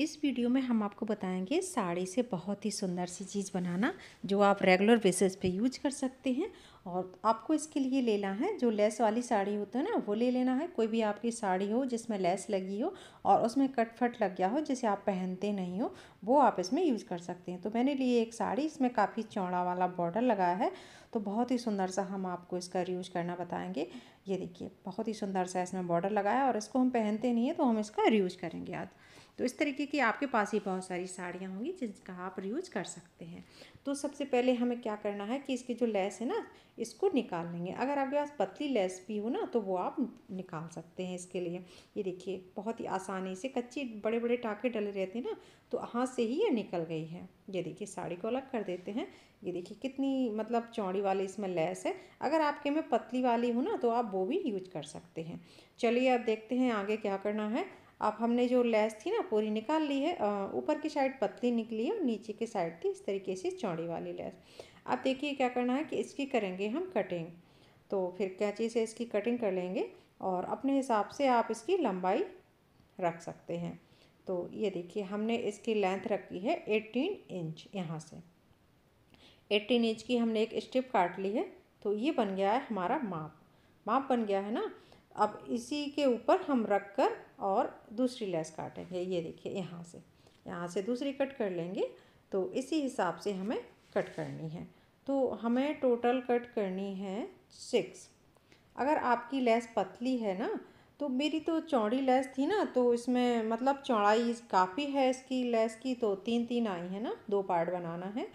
इस वीडियो में हम आपको बताएंगे साड़ी से बहुत ही सुंदर सी चीज़ बनाना जो आप रेगुलर बेसिस पे यूज कर सकते हैं और आपको इसके लिए लेना है जो लेस वाली साड़ी होती है ना वो ले लेना है कोई भी आपकी साड़ी हो जिसमें लेस लगी हो और उसमें कट फट लग गया हो जिसे आप पहनते नहीं हो वो आप इसमें यूज़ कर सकते हैं तो मैंने लिए एक साड़ी इसमें काफ़ी चौड़ा वाला बॉर्डर लगाया है तो बहुत ही सुंदर सा हम आपको इसका यूज करना बताएंगे ये देखिए बहुत ही सुंदर सा इसमें बॉर्डर लगाया और इसको हम पहनते नहीं हैं तो हम इसका यूज करेंगे आज तो इस तरीके की आपके पास ही बहुत सारी साड़ियाँ होंगी जिसका आप यूज कर सकते हैं तो सबसे पहले हमें क्या करना है कि इसकी जो लेस है ना इसको निकाल लेंगे अगर आपके पास पतली लेस भी हो ना तो वो आप निकाल सकते हैं इसके लिए ये देखिए बहुत ही आसानी से कच्ची बड़े बड़े टाके डले रहते हैं ना तो हाथ से ही ये निकल गई है ये देखिए साड़ी को अलग कर देते हैं ये देखिए कितनी मतलब चौड़ी वाली इसमें लेस है अगर आपके में पतली वाली हो ना तो आप वो भी यूज कर सकते हैं चलिए अब देखते हैं आगे क्या करना है अब हमने जो लेस थी ना पूरी निकाल ली है ऊपर की साइड पतली निकली है और नीचे की साइड थी इस तरीके से चौड़ी वाली लेस अब देखिए क्या करना है कि इसकी करेंगे हम कटिंग तो फिर कैंची से इसकी कटिंग कर लेंगे और अपने हिसाब से आप इसकी लंबाई रख सकते हैं तो ये देखिए हमने इसकी लेंथ रखी है एटीन इंच यहाँ से एट्टीन इंच की हमने एक स्टिप काट ली है तो ये बन गया है हमारा माप माप बन गया है ना अब इसी के ऊपर हम रख कर और दूसरी लेस काटेंगे ये देखिए यहाँ से यहाँ से दूसरी कट कर लेंगे तो इसी हिसाब से हमें कट करनी है तो हमें टोटल कट करनी है सिक्स अगर आपकी लेस पतली है ना तो मेरी तो चौड़ी लेस थी ना तो इसमें मतलब चौड़ाई काफ़ी है इसकी लेस की तो तीन तीन आई है ना दो पार्ट बनाना है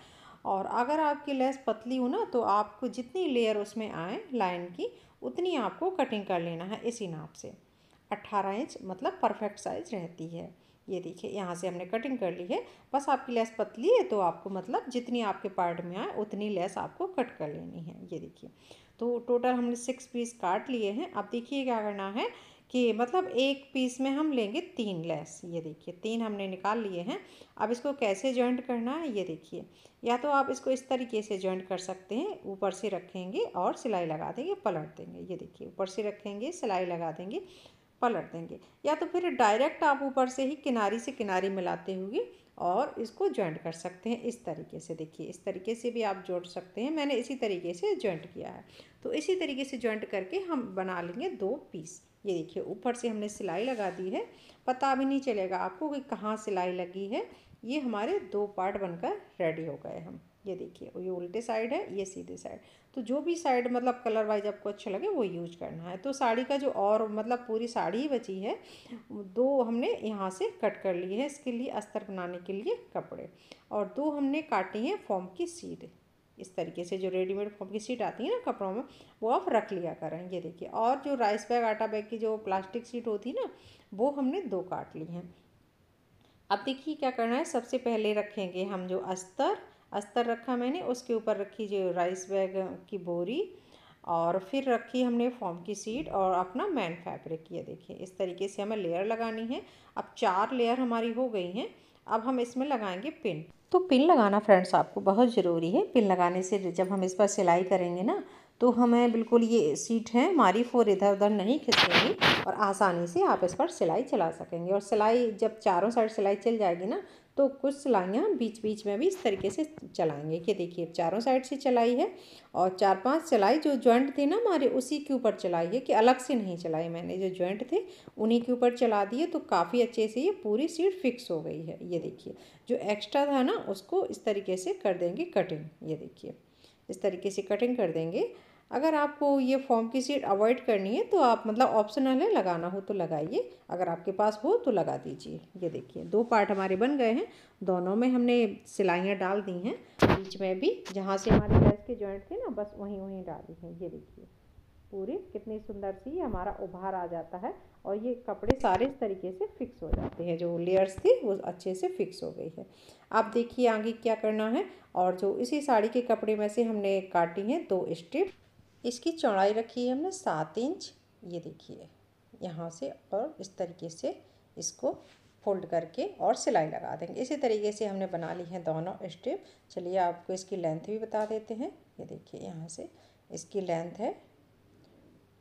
और अगर आपकी लेस पतली हो ना तो आपको जितनी लेयर उसमें आए लाइन की उतनी आपको कटिंग कर लेना है इसी नाप से अट्ठारह इंच मतलब परफेक्ट साइज रहती है ये देखिए यहाँ से हमने कटिंग कर ली है बस आपकी लेस पतली है तो आपको मतलब जितनी आपके पार्ट में आए उतनी लेस आपको कट कर लेनी है ये देखिए तो टोटल हमने सिक्स पीस काट लिए हैं अब देखिए क्या करना है कि मतलब एक पीस में हम लेंगे तीन लेस ये देखिए तीन हमने निकाल लिए हैं अब इसको कैसे जॉइंट करना है ये देखिए या तो आप इसको इस तरीके से जॉइंट कर सकते हैं ऊपर से रखेंगे और सिलाई लगा देंगे पलट देंगे ये देखिए ऊपर से रखेंगे सिलाई लगा देंगे पलट देंगे या तो फिर डायरेक्ट आप ऊपर से ही किनारी से किनारी मिलाते हुए और इसको जॉइंट कर सकते हैं इस तरीके से देखिए इस तरीके से भी आप जोड़ सकते हैं मैंने इसी तरीके से जॉइंट किया है तो इसी तरीके से जॉइंट करके हम बना लेंगे दो पीस ये देखिए ऊपर से हमने सिलाई लगा दी है पता भी नहीं चलेगा आपको कि कहाँ सिलाई लगी है ये हमारे दो पार्ट बनकर रेडी हो गए हम ये देखिए ये उल्टे साइड है ये सीधे साइड तो जो भी साइड मतलब कलर वाइज आपको अच्छा लगे वो यूज करना है तो साड़ी का जो और मतलब पूरी साड़ी ही बची है दो हमने यहाँ से कट कर ली है इसके लिए अस्तर बनाने के लिए कपड़े और दो हमने काटी हैं फॉर्म की सीट इस तरीके से जो रेडीमेड फॉर्म की सीट आती है ना कपड़ों में वो आप रख लिया करें ये देखिए और जो राइस बैग आटा बैग की जो प्लास्टिक सीट होती है ना वो हमने दो काट ली हैं अब देखिए क्या करना है सबसे पहले रखेंगे हम जो अस्तर अस्तर रखा मैंने उसके ऊपर रखी जो राइस बैग की बोरी और फिर रखी हमने फॉर्म की सीट और अपना मैन फैब्रिक ये देखिए इस तरीके से हमें लेयर लगानी है अब चार लेयर हमारी हो गई हैं अब हम इसमें लगाएंगे पिन तो पिन लगाना फ्रेंड्स आपको बहुत ज़रूरी है पिन लगाने से जब हम इस पर सिलाई करेंगे ना तो हमें बिल्कुल ये सीट है हमारी फोर इधर उधर नहीं खिसकेगी और आसानी से आप इस पर सिलाई चला सकेंगे और सिलाई जब चारों साइड सिलाई चल जाएगी ना तो कुछ सिलाइयाँ बीच बीच में भी इस तरीके से चलाएंगे कि देखिए चारों साइड से चलाई है और चार पांच सिलाई जो जॉइंट थे ना हमारे उसी के ऊपर चलाई है कि अलग से नहीं चलाई मैंने जो जॉइंट थे उन्हीं के ऊपर चला दिए तो काफ़ी अच्छे से ये पूरी सीट फिक्स हो गई है ये देखिए जो एक्स्ट्रा था ना उसको इस तरीके से कर देंगे कटिंग ये देखिए इस तरीके से कटिंग कर देंगे अगर आपको ये फॉर्म की सीट अवॉइड करनी है तो आप मतलब ऑप्शनल है लगाना हो तो लगाइए अगर आपके पास हो तो लगा दीजिए ये देखिए दो पार्ट हमारे बन गए हैं दोनों में हमने सिलाइयाँ डाल दी हैं बीच में भी जहाँ से हमारे ड्रेस के जॉइंट थे ना बस वहीं वहीं डाली हैं ये देखिए पूरी कितनी सुंदर सी ये हमारा उभार आ जाता है और ये कपड़े सारे तरीके से फिक्स हो जाते हैं जो लेयर्स थी वो अच्छे से फिक्स हो गई है आप देखिए आगे क्या करना है और जो इसी साड़ी के कपड़े में से हमने काटी हैं दो स्टिप इसकी चौड़ाई रखी है हमने सात इंच ये देखिए यहाँ से और इस तरीके से इसको फोल्ड करके और सिलाई लगा देंगे इसी तरीके से हमने बना ली है दोनों स्टेप चलिए आपको इसकी लेंथ भी बता देते हैं ये देखिए यहाँ से इसकी लेंथ है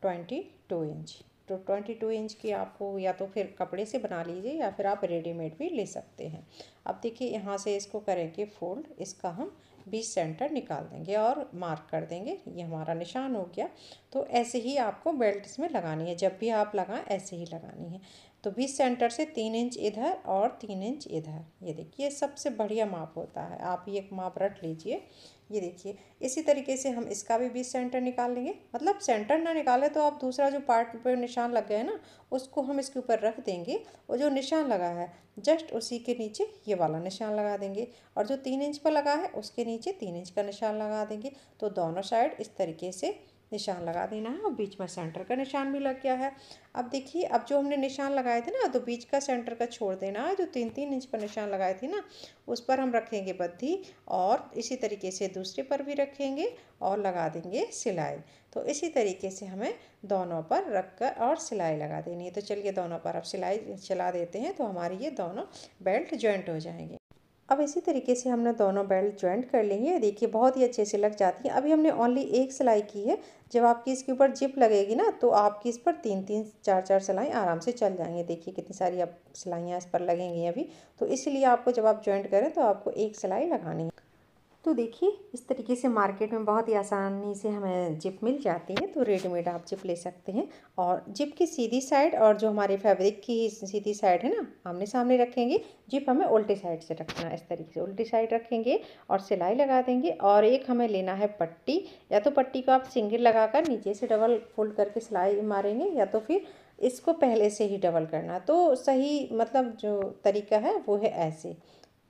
ट्वेंटी टू इंच तो ट्वेंटी टू इंच की आपको या तो फिर कपड़े से बना लीजिए या फिर आप रेडीमेड भी ले सकते हैं अब देखिए यहाँ से इसको करेंगे फोल्ड इसका हम बीस सेंटर निकाल देंगे और मार्क कर देंगे ये हमारा निशान हो गया तो ऐसे ही आपको बेल्ट इसमें लगानी है जब भी आप लगाएं ऐसे ही लगानी है तो बीस सेंटर से तीन इंच इधर और तीन इंच इधर ये देखिए सबसे बढ़िया माप होता है आप ये एक माप रट लीजिए ये देखिए इसी तरीके से हम इसका भी बीस सेंटर निकाल लेंगे मतलब सेंटर ना निकाले तो आप दूसरा जो पार्ट पर निशान लग गया है ना उसको हम इसके ऊपर रख देंगे और जो निशान लगा है जस्ट उसी के नीचे ये वाला निशान लगा देंगे और जो तीन इंच पर लगा है उसके नीचे तीन इंच का निशान लगा देंगे तो दोनों साइड इस तरीके से निशान लगा देना है और बीच में सेंटर का निशान भी लग गया है अब देखिए अब जो हमने निशान लगाए थे ना तो बीच का सेंटर का छोड़ देना है जो तीन तीन इंच पर निशान लगाए थे ना उस पर हम रखेंगे बद्धी और इसी तरीके से दूसरे पर भी रखेंगे और लगा देंगे सिलाई तो इसी तरीके से हमें दोनों पर रख कर और सिलाई लगा देनी है तो चलिए दोनों पर अब सिलाई चला देते हैं तो हमारी ये दोनों बेल्ट जॉइंट हो जाएंगे अब इसी तरीके से हमने दोनों बेल्ट ज्वाइंट कर लेंगे देखिए बहुत ही अच्छे से लग जाती है अभी हमने ओनली एक सिलाई की है जब आपकी इसके ऊपर जिप लगेगी ना तो आपकी इस पर तीन तीन चार चार सिलाई आराम से चल जाएंगे देखिए कितनी सारी आप सिलाइयाँ इस पर लगेंगी अभी तो इसीलिए आपको जब आप ज्वाइंट करें तो आपको एक सिलाई लगानी है तो देखिए इस तरीके से मार्केट में बहुत ही आसानी से हमें जिप मिल जाती है तो रेडीमेड आप जिप ले सकते हैं और जिप की सीधी साइड और जो हमारे फैब्रिक की सीधी साइड है ना आमने सामने रखेंगे जिप हमें उल्टी साइड से रखना इस तरीके से उल्टी साइड रखेंगे और सिलाई लगा देंगे और एक हमें लेना है पट्टी या तो पट्टी को आप सिंगल कर नीचे से डबल फोल्ड करके सिलाई मारेंगे या तो फिर इसको पहले से ही डबल करना तो सही मतलब जो तरीका है वो है ऐसे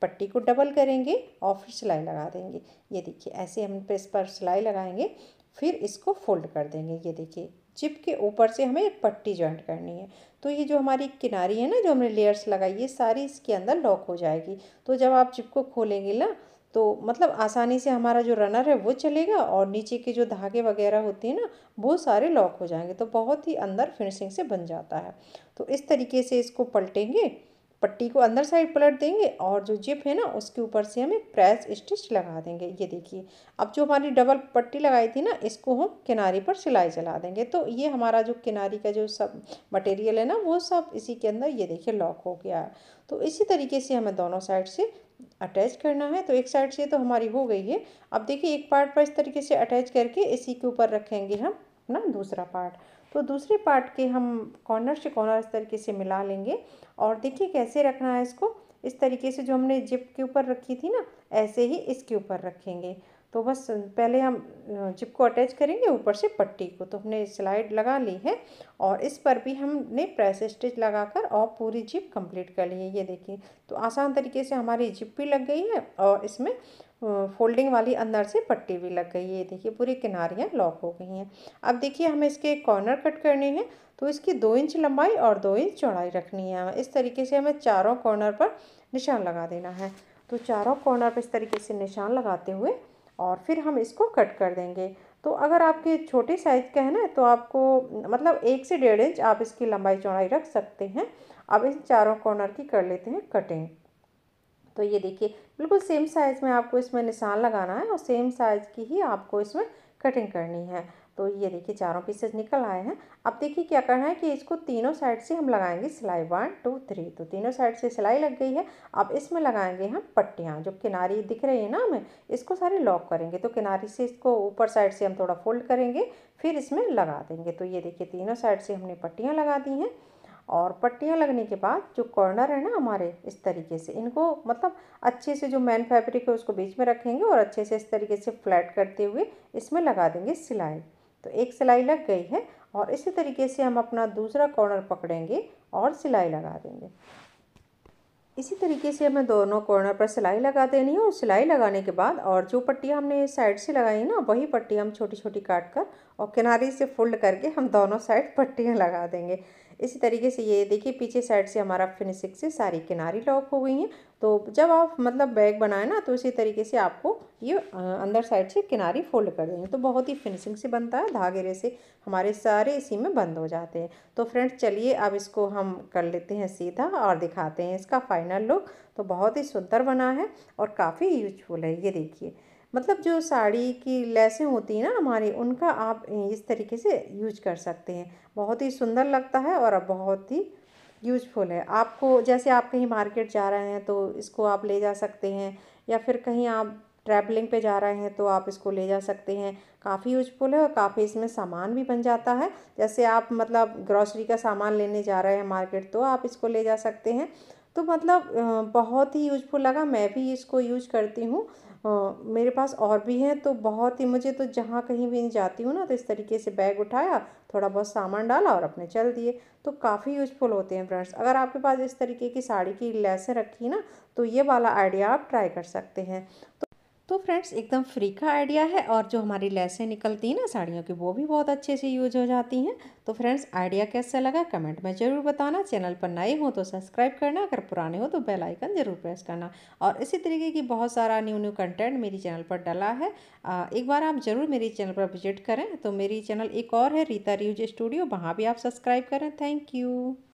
पट्टी को डबल करेंगे और फिर सिलाई लगा देंगे ये देखिए ऐसे हम इस पर सिलाई लगाएंगे फिर इसको फोल्ड कर देंगे ये देखिए चिप के ऊपर से हमें पट्टी ज्वाइंट करनी है तो ये जो हमारी किनारी है ना जो हमने लेयर्स लगाई ये सारी इसके अंदर लॉक हो जाएगी तो जब आप चिप को खोलेंगे ना तो मतलब आसानी से हमारा जो रनर है वो चलेगा और नीचे के जो धागे वगैरह होते हैं ना वो सारे लॉक हो जाएंगे तो बहुत ही अंदर फिनिशिंग से बन जाता है तो इस तरीके से इसको पलटेंगे पट्टी को अंदर साइड पलट देंगे और जो जिप है ना उसके ऊपर से हमें प्रेस स्टिच लगा देंगे ये देखिए अब जो हमारी डबल पट्टी लगाई थी ना इसको हम किनारे पर सिलाई चला देंगे तो ये हमारा जो किनारी का जो सब मटेरियल है ना वो सब इसी के अंदर ये देखिए लॉक हो गया है तो इसी तरीके से हमें दोनों साइड से अटैच करना है तो एक साइड से तो हमारी हो गई है अब देखिए एक पार्ट पर इस तरीके से अटैच करके इसी के ऊपर रखेंगे हम अपना दूसरा पार्ट तो दूसरे पार्ट के हम कॉर्नर से कॉर्नर इस तरीके से मिला लेंगे और देखिए कैसे रखना है इसको इस तरीके से जो हमने जिप के ऊपर रखी थी ना ऐसे ही इसके ऊपर रखेंगे तो बस पहले हम जिप को अटैच करेंगे ऊपर से पट्टी को तो हमने स्लाइड लगा ली है और इस पर भी हमने प्रेस स्टिच लगाकर और पूरी जिप कंप्लीट कर ली है ये देखिए तो आसान तरीके से हमारी जिप भी लग गई है और इसमें फोल्डिंग वाली अंदर से पट्टी भी लग गई है देखिए पूरी किनारियाँ लॉक हो गई हैं अब देखिए हमें इसके कॉर्नर कट करने हैं तो इसकी दो इंच लंबाई और दो इंच चौड़ाई रखनी है इस तरीके से हमें चारों कॉर्नर पर निशान लगा देना है तो चारों कॉर्नर पर इस तरीके से निशान लगाते हुए और फिर हम इसको कट कर देंगे तो अगर आपके छोटे साइज़ का है ना तो आपको मतलब एक से डेढ़ इंच आप इसकी लंबाई चौड़ाई रख सकते हैं अब इन चारों कॉर्नर की कर लेते हैं कटिंग तो ये देखिए बिल्कुल सेम साइज़ में आपको इसमें निशान लगाना है और सेम साइज़ की ही आपको इसमें कटिंग करनी है तो ये देखिए चारों पीसेज निकल आए हैं अब देखिए क्या करना है कि इसको तीनों साइड से हम लगाएंगे सिलाई वन टू थ्री तो तीनों साइड से सिलाई लग गई है अब इसमें लगाएंगे हम पट्टियाँ जो किनारी दिख रही है ना हमें इसको सारे लॉक करेंगे तो किनारी से इसको ऊपर साइड से हम थोड़ा फोल्ड करेंगे फिर इसमें लगा देंगे तो ये देखिए तीनों साइड से हमने पट्टियाँ लगा दी हैं और पट्टियाँ लगने के बाद जो कॉर्नर है ना हमारे इस तरीके से इनको मतलब अच्छे से जो मैन फैब्रिक है उसको बीच में रखेंगे और अच्छे से इस तरीके से फ्लैट करते हुए इसमें लगा देंगे सिलाई तो एक सिलाई लग गई है और इसी तरीके से हम अपना दूसरा कॉर्नर पकड़ेंगे और सिलाई लगा देंगे इसी तरीके से हमें दोनों कॉर्नर पर सिलाई लगा देनी है और सिलाई लगाने के बाद और जो पट्टी हमने साइड से लगाई ना वही पट्टी हम छोटी छोटी काट कर और किनारे से फोल्ड करके हम दोनों साइड पट्टियाँ लगा देंगे इसी तरीके से ये देखिए पीछे साइड से हमारा फिनिशिंग से सारी किनारी लॉक हो गई हैं तो जब आप मतलब बैग बनाए ना तो इसी तरीके से आपको ये अंदर साइड से किनारी फोल्ड कर देंगे तो बहुत ही फिनिशिंग से बनता है धागेरे से हमारे सारे इसी में बंद हो जाते हैं तो फ्रेंड्स चलिए अब इसको हम कर लेते हैं सीधा और दिखाते हैं इसका फाइनल लुक तो बहुत ही सुंदर बना है और काफ़ी यूजफुल है ये देखिए मतलब जो साड़ी की लेसें होती हैं ना हमारी उनका आप इस तरीके से यूज कर सकते हैं बहुत ही सुंदर लगता है और बहुत ही यूजफुल है आपको जैसे आप कहीं मार्केट जा रहे हैं तो इसको आप ले जा सकते हैं या फिर कहीं आप ट्रैवलिंग पे जा रहे हैं तो आप इसको ले जा सकते हैं काफ़ी यूजफुल है और काफ़ी इसमें सामान भी बन जाता है जैसे आप मतलब ग्रॉसरी का सामान लेने जा रहे हैं मार्केट तो आप इसको ले जा सकते हैं तो मतलब बहुत ही यूजफुल लगा मैं भी इसको यूज करती हूँ मेरे पास और भी हैं तो बहुत ही मुझे तो जहाँ कहीं भी जाती हूँ ना तो इस तरीके से बैग उठाया थोड़ा बहुत सामान डाला और अपने चल दिए तो काफ़ी यूजफुल होते हैं फ्रेंड्स अगर आपके पास इस तरीके की साड़ी की लेसें रखी ना तो ये वाला आइडिया आप ट्राई कर सकते हैं तो तो फ्रेंड्स एकदम फ्री का आइडिया है और जो हमारी लेसें निकलती हैं ना साड़ियों की वो भी बहुत अच्छे से यूज हो जाती हैं तो फ्रेंड्स आइडिया कैसा लगा कमेंट में ज़रूर बताना चैनल पर नए हो तो सब्सक्राइब करना अगर पुराने हो तो बेल आइकन ज़रूर प्रेस करना और इसी तरीके की बहुत सारा न्यू न्यू कंटेंट मेरी चैनल पर डला है एक बार आप ज़रूर मेरी चैनल पर विजिट करें तो मेरी चैनल एक और है रीता रिव्यूज स्टूडियो वहाँ भी आप सब्सक्राइब करें थैंक यू